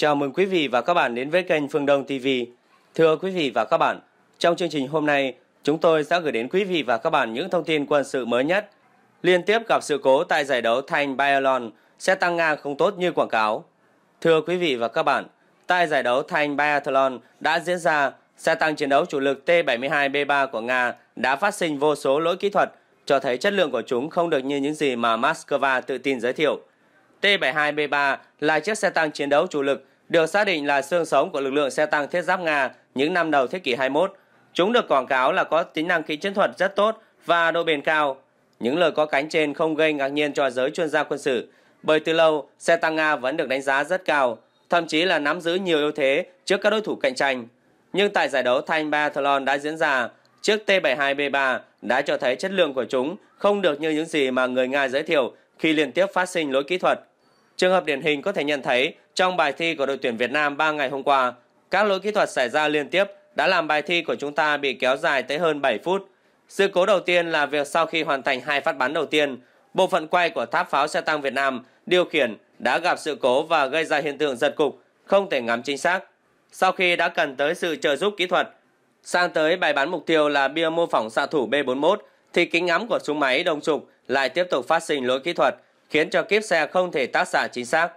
Chào mừng quý vị và các bạn đến với kênh Phương Đông TV. Thưa quý vị và các bạn, trong chương trình hôm nay, chúng tôi sẽ gửi đến quý vị và các bạn những thông tin quân sự mới nhất. Liên tiếp gặp sự cố tại giải đấu Thành Biathlon sẽ tăng ngang không tốt như quảng cáo. Thưa quý vị và các bạn, tại giải đấu Thành Biathlon đã diễn ra, xe tăng chiến đấu chủ lực T-72B3 của Nga đã phát sinh vô số lỗi kỹ thuật, cho thấy chất lượng của chúng không được như những gì mà Moscow tự tin giới thiệu. T-72B3 là chiếc xe tăng chiến đấu chủ lực, được xác định là xương sống của lực lượng xe tăng thiết giáp Nga những năm đầu thế kỷ 21. Chúng được quảng cáo là có tính năng kỹ chiến thuật rất tốt và độ bền cao. Những lời có cánh trên không gây ngạc nhiên cho giới chuyên gia quân sự, bởi từ lâu xe tăng Nga vẫn được đánh giá rất cao, thậm chí là nắm giữ nhiều ưu thế trước các đối thủ cạnh tranh. Nhưng tại giải đấu Thanh Biathlon đã diễn ra, chiếc T-72B3 đã cho thấy chất lượng của chúng không được như những gì mà người Nga giới thiệu khi liên tiếp phát sinh lỗi kỹ thuật. Trường hợp điển hình có thể nhận thấy trong bài thi của đội tuyển Việt Nam 3 ngày hôm qua, các lỗi kỹ thuật xảy ra liên tiếp đã làm bài thi của chúng ta bị kéo dài tới hơn 7 phút. Sự cố đầu tiên là việc sau khi hoàn thành hai phát bắn đầu tiên, bộ phận quay của tháp pháo xe tăng Việt Nam điều khiển đã gặp sự cố và gây ra hiện tượng giật cục, không thể ngắm chính xác. Sau khi đã cần tới sự trợ giúp kỹ thuật, sang tới bài bắn mục tiêu là bia mô phỏng xạ thủ B41 thì kính ngắm của súng máy đồng trục lại tiếp tục phát sinh lỗi kỹ thuật, khiến cho kiếp xe không thể tác xạ chính xác.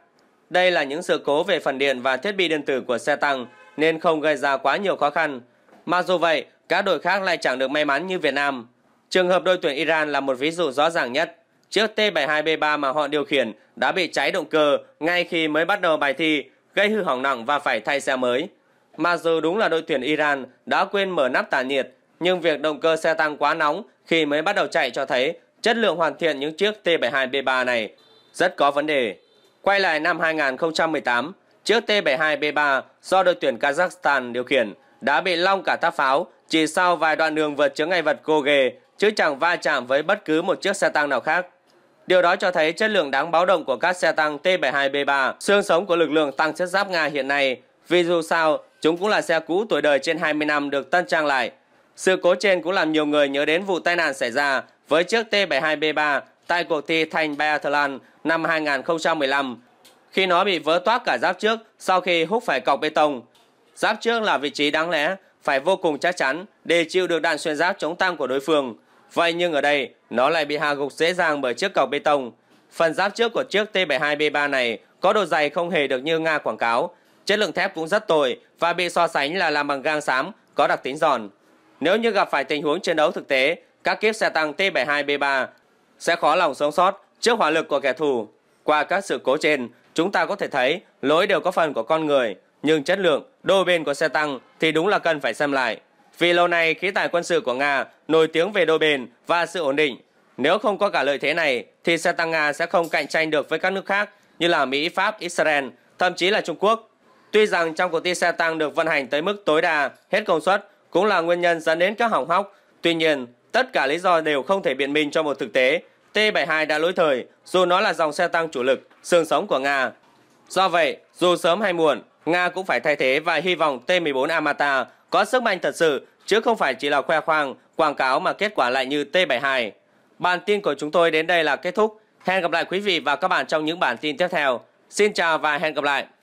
Đây là những sự cố về phần điện và thiết bị điện tử của xe tăng nên không gây ra quá nhiều khó khăn. Mặc dù vậy, các đội khác lại chẳng được may mắn như Việt Nam. Trường hợp đội tuyển Iran là một ví dụ rõ ràng nhất. Chiếc T-72B3 mà họ điều khiển đã bị cháy động cơ ngay khi mới bắt đầu bài thi, gây hư hỏng nặng và phải thay xe mới. Mặc dù đúng là đội tuyển Iran đã quên mở nắp tản nhiệt, nhưng việc động cơ xe tăng quá nóng khi mới bắt đầu chạy cho thấy chất lượng hoàn thiện những chiếc T72B3 này rất có vấn đề. Quay lại năm 2018, chiếc T72B3 do đội tuyển Kazakhstan điều khiển đã bị long cả tháp pháo chỉ sau vài đoạn đường vượt chướng ngại vật cô ghề chứ chẳng va chạm với bất cứ một chiếc xe tăng nào khác. Điều đó cho thấy chất lượng đáng báo động của các xe tăng T72B3, xương sống của lực lượng tăng thiết giáp Nga hiện nay. Vì dù sao, chúng cũng là xe cũ tuổi đời trên 20 năm được tân trang lại sự cố trên cũng làm nhiều người nhớ đến vụ tai nạn xảy ra với chiếc T72B3 tại cuộc thi Thành Biathlon năm 2015 khi nó bị vỡ toát cả giáp trước sau khi hút phải cọc bê tông. Giáp trước là vị trí đáng lẽ phải vô cùng chắc chắn để chịu được đạn xuyên giáp chống tăng của đối phương. Vậy nhưng ở đây, nó lại bị hạ gục dễ dàng bởi chiếc cọc bê tông. Phần giáp trước của chiếc T72B3 này có độ dày không hề được như Nga quảng cáo. Chất lượng thép cũng rất tồi và bị so sánh là làm bằng gang xám có đặc tính giòn. Nếu như gặp phải tình huống chiến đấu thực tế, các kiếp xe tăng T-72B3 sẽ khó lòng sống sót trước hỏa lực của kẻ thù. Qua các sự cố trên, chúng ta có thể thấy lỗi đều có phần của con người, nhưng chất lượng, đôi bên của xe tăng thì đúng là cần phải xem lại. Vì lâu nay khí tài quân sự của Nga nổi tiếng về đôi bền và sự ổn định. Nếu không có cả lợi thế này thì xe tăng Nga sẽ không cạnh tranh được với các nước khác như là Mỹ, Pháp, Israel, thậm chí là Trung Quốc. Tuy rằng trong cuộc thi xe tăng được vận hành tới mức tối đa, hết công suất cũng là nguyên nhân dẫn đến các hỏng hóc. Tuy nhiên, tất cả lý do đều không thể biện minh cho một thực tế. T-72 đã lỗi thời, dù nó là dòng xe tăng chủ lực, xương sống của Nga. Do vậy, dù sớm hay muộn, Nga cũng phải thay thế và hy vọng T-14 Amata có sức mạnh thật sự, chứ không phải chỉ là khoe khoang, quảng cáo mà kết quả lại như T-72. Bản tin của chúng tôi đến đây là kết thúc. Hẹn gặp lại quý vị và các bạn trong những bản tin tiếp theo. Xin chào và hẹn gặp lại.